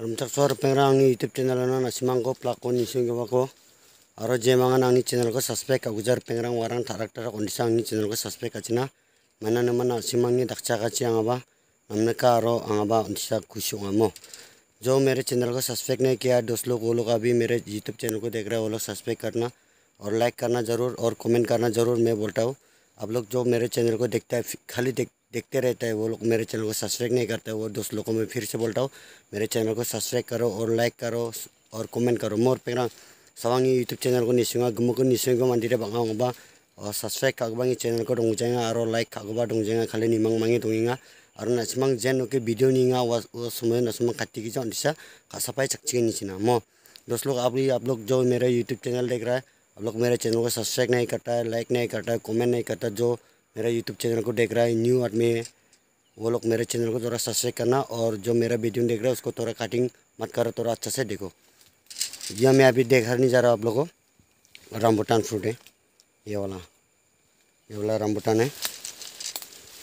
Rumsak suara pengrang ni YouTube channel ana nasi ko pelakon ni sunggawa ko. Aro jemangan ang ni channel ko suspek aku jar pengrang warang tarak tarak kondisi ang ni channel ko suspek aja na. Mana nama nasi mangi tak dakcha kachi ang apa? Amne ka aro ang aba untisa kusyong amo. Jo mere channel ko suspek नहीं किया दोस्त लोग वो लोग अभी मेरे YouTube channel को देख रहे हैं वो लोग सब्सक्राइब करना और लाइक करना ज़रूर और कमेंट करना ज़रूर मैं बोलता हूँ आप लोग जो मेरे dek देखते रहता है वो लोग मेरे चैनल को सब्सक्राइब नहीं करते वो दोस्त लोगों में फिर से बोलता हूँ मेरे चैनल को सब्सक्राइब करो और लाइक करो और कमेंट करो मोर पेग्रा सवांगी यूट्यूब चैनल को चैनलखौ को निशुंग मंदिर मान्दिरा और सब्सक्राइब चैनल को दंजाङा और लाइक खागबा दंजाङा खालि निमां माङि दङिङा आरो नासिमां जेनके भिडिअ निङा वो समय नासिमां खाथिकि जन्दिसा खासापाय चकचिगे निसिना मो दोस्त लोग आप आप लोग जो मेरा यूट्यूब चैनल देख रहा है आप लोग मेरे चैनल को सब्सक्राइब नहीं करता है लाइक नहीं करता है कॉमेंट नहीं करता जो मेरा यूट्यूब चैनल को देख रहा है न्यू आदमी है वो लोग मेरे चैनल को थोड़ा सब्सक्राइब करना और जो मेरा वीडियो देख रहा है उसको थोड़ा कटिंग मत करो थोड़ा अच्छा से देखो यह हाँ, मैं अभी देख नहीं जा रहा आप लोगों को रामबुटान फ्रूट है ये वाला ये वाला रामबुटान है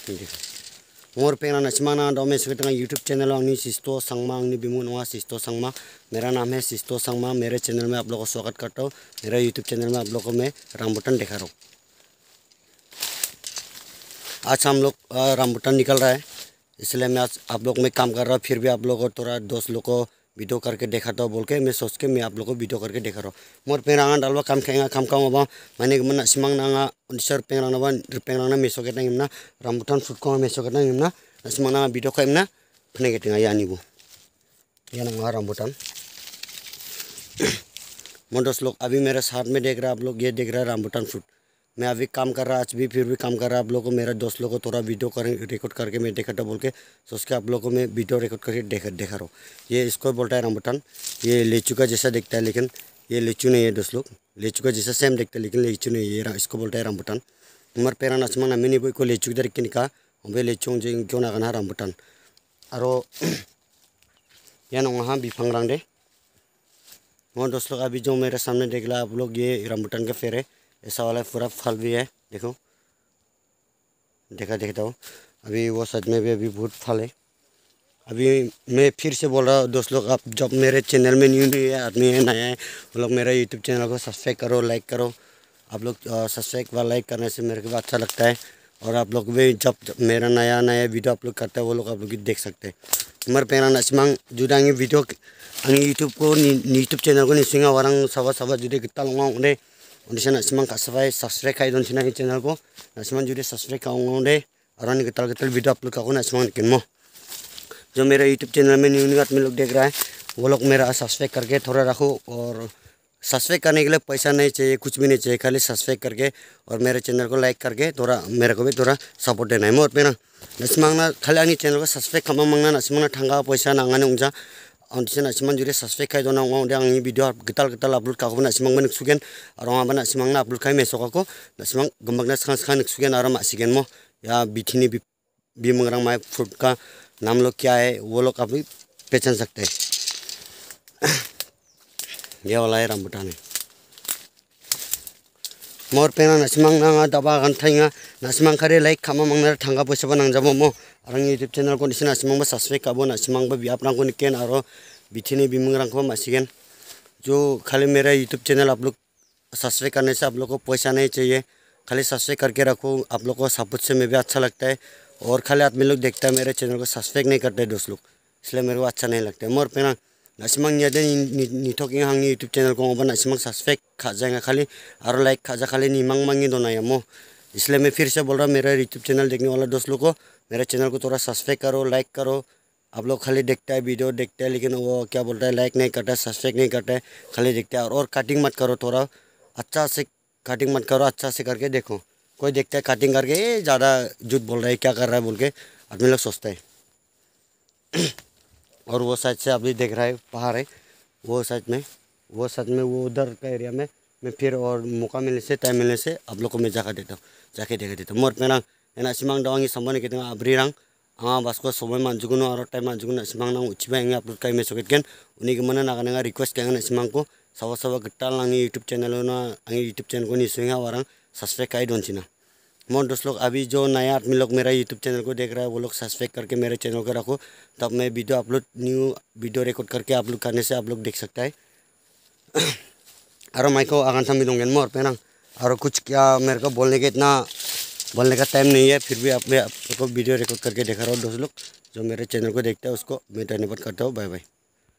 देखो मोर पेरा नचमाना डोमेश यूट्यूब चैनल आंगनी सिस्तो संगमा आंगनी बिमू नवा सिस्तो संगमा मेरा नाम है सिस्तो संगमा मेरे चैनल में आप लोगों को स्वागत करता हूँ मेरा यूट्यूब चैनल में आप लोगों को मैं रामबुटन दिखा रहा हूँ आज हम लोग रामबूटन निकल रहा है इसलिए मैं आज आप लोग में काम कर रहा हूँ फिर भी आप लोग और थोड़ा दोस्त लोग को वीडियो करके दिखाता हूँ बोल के मैं सोच के मैं आप लोग को वीडियो करके देखा रहा हूँ मोर पेंगा डालवा काम खेगा काम काम अब मैंने मन सिमांग नांगा सर पेंगा पेंगा मेसो के ना रामबूटन फ्रूट को मेसो के ना सिमांग नांगा वीडियो का ना फने के टेंगा यानी वो ये नांगा रामबूटन मोर दोस्त लोग अभी मेरे साथ में देख रहा है आप लोग ये देख रहा है रामबूटन फ्रूट मैं अभी काम कर रहा आज भी फिर भी काम कर रहा आप लोगों को मेरा दोस्त लोगों को थोड़ा वीडियो करें रिकॉर्ड करके मैं देखा था बोल के तो उसके आप लोगों को मैं वीडियो रिकॉर्ड करके देखा देखा रहा हूँ ये इसको बोलता है बटन ये लीचू का जैसा दिखता है लेकिन ये लीचू नहीं है दोस्त लोग लीचू का जैसा सेम दिखता है लेकिन लीचू नहीं है इसको बोलता है रमबटान हमारे पेरा नचमा नामी नहीं को लीचू की तरीके निका हमें लीचू जो क्यों नागन है रमबटान और यह नहा बिफांग रंग दे और दोस्त लोग अभी जो मेरे सामने देख ला आप लोग ये रमबटान का फेर है ऐसा वाला पूरा फल भी है देखो देखा देखता हूँ अभी वो सच में भी अभी बहुत फल है अभी मैं फिर से बोल रहा हूँ दोस्त लोग आप जब मेरे चैनल में न्यू न्यू है आदमी है नया है वो लोग मेरा यूट्यूब चैनल को सब्सक्राइब करो लाइक करो आप लोग सब्सक्राइब व लाइक करने से मेरे को अच्छा लगता है और आप लोग भी जब, जब मेरा नया नया वीडियो अपलोड करता है वो लोग आप लोग देख सकते हैं मेरे पेरा नचमांग जुदांगी वीडियो आगे यूट्यूब को यूट्यूब चैनल को निशुंगा वरंग सवा सवा जुदे कितना लगा उन्हें उनसे सब्सक्राइब खाई दोनों सिना चैनल को नसीमान जुड़े सब्सक्राइब खाऊंगा दे और अन्य कतल कतल वीडियो अपलोड करो ना किन जो मेरे यूट्यूब चैनल में न्यू न्यू आदमी लोग देख रहा है वो लोग मेरा सब्सक्राइब करके थोड़ा रखो और सब्सक्राइब करने के लिए पैसा नहीं चाहिए कुछ भी नहीं चाहिए खाली सब्सक्राइब करके और मेरे चैनल को लाइक करके थोड़ा मेरे को भी थोड़ा सपोर्ट देना है और मेरा मांगना खाली आने चैनल को सब्सक्राइब खालामना नसीमांगना ठंगा पैसा नहीं उनजा on di sana simang juri suspek kai dona ngong ngi video getal getal lah bulut kaku pun semang menek sugen orang apa nak semang na bulut mesok aku na semang gembak na sekan sekan sugen orang mak sugen mo ya bikini bi bi mengerang mai food ka nam lo kaya, e, wo lo kapi pecan sakte ya wala era mutane mor pena na semang na ngada ba gan tanga na simang kare like kama mang na tangga bo nang mo arang youtube channel ko nisina simang ba subscribe ka bona simang ba biap मासीगन जो खाली मेरा YouTube channel आप लोग subscribe करने से आप लोग को पैसा नहीं चाहिए खाली सब्सक्राइब करके रखो आप लोग को सपोर्ट से मैं भी अच्छा लगता है और खाली आदमी लोग देखता है मेरे चैनल को सब्सक्राइब नहीं करते दोस्त लोग इसलिए मेरे को अच्छा नहीं लगता है मोर पेना नसीमंग याद हाँ यूट्यूब चैनल को नसीमंग सब्सक्राइब खा जाएगा खाली और लाइक खा जा खाली निमंग मांगी दो मो इसलिए मैं फिर से बोल रहा हूँ मेरा यूट्यूब चैनल देखने वाला दोस्त लोग को मेरे चैनल को थोड़ा सब्सक्राइब करो लाइक करो आप लोग खाली देखता है वीडियो देखते हैं लेकिन वो क्या बोलता है लाइक नहीं करता है सब्सक्राइब नहीं करता है खाली देखता है और, और कटिंग मत करो थोड़ा अच्छा से कटिंग मत करो अच्छा से करके देखो कोई देखता है कटिंग करके ये ज़्यादा जूत बोल रहा है क्या कर रहा है बोल के आदमी लोग सोचता है और वो साइड से अभी देख रहा है पहाड़ है वो साइड में वो साइड में वो उधर का एरिया में मैं फिर और मौका मिलने से टाइम मिलने से आप लोग को मैं जाकर देता हूँ जाके देखा देता हूँ मोर पेरंग एना सिमांग सम्भव नहीं कहते हैं अबरी रंग हाँ बस को समय मानजुगुन और टाइम मानजुगुन सिमांग ना उचिबाएंगे आप लोग कहीं में सोकेटगन उन्हीं के मन ना करेंगे रिक्वेस्ट करेंगे सिमांग को सब सब गट्टा आं यूट्यूब चैनल ना यूट्यूब चैनल को निशुएंगे और सब्सक्राइब कर दोनसीना मोर दोस्त लोग अभी जो नया आदमी लोग मेरा यूट्यूब चैनल को देख रहा है वो लोग सब्सक्राइब करके मेरे चैनल को रखो तब मैं video upload new video record करके आप लोग करने से आप लोग देख सकता है और मैं को आगान सामी दूंगे मोर पे ना और कुछ क्या मेरे को बोलने के इतना बोलने का टाइम नहीं है फिर भी आप मैं आपको वीडियो रिकॉर्ड करके देखा रहा हूँ दोस्त लोग जो मेरे चैनल को देखते हैं उसको मैं धन्यवाद करता हूँ बाय बाय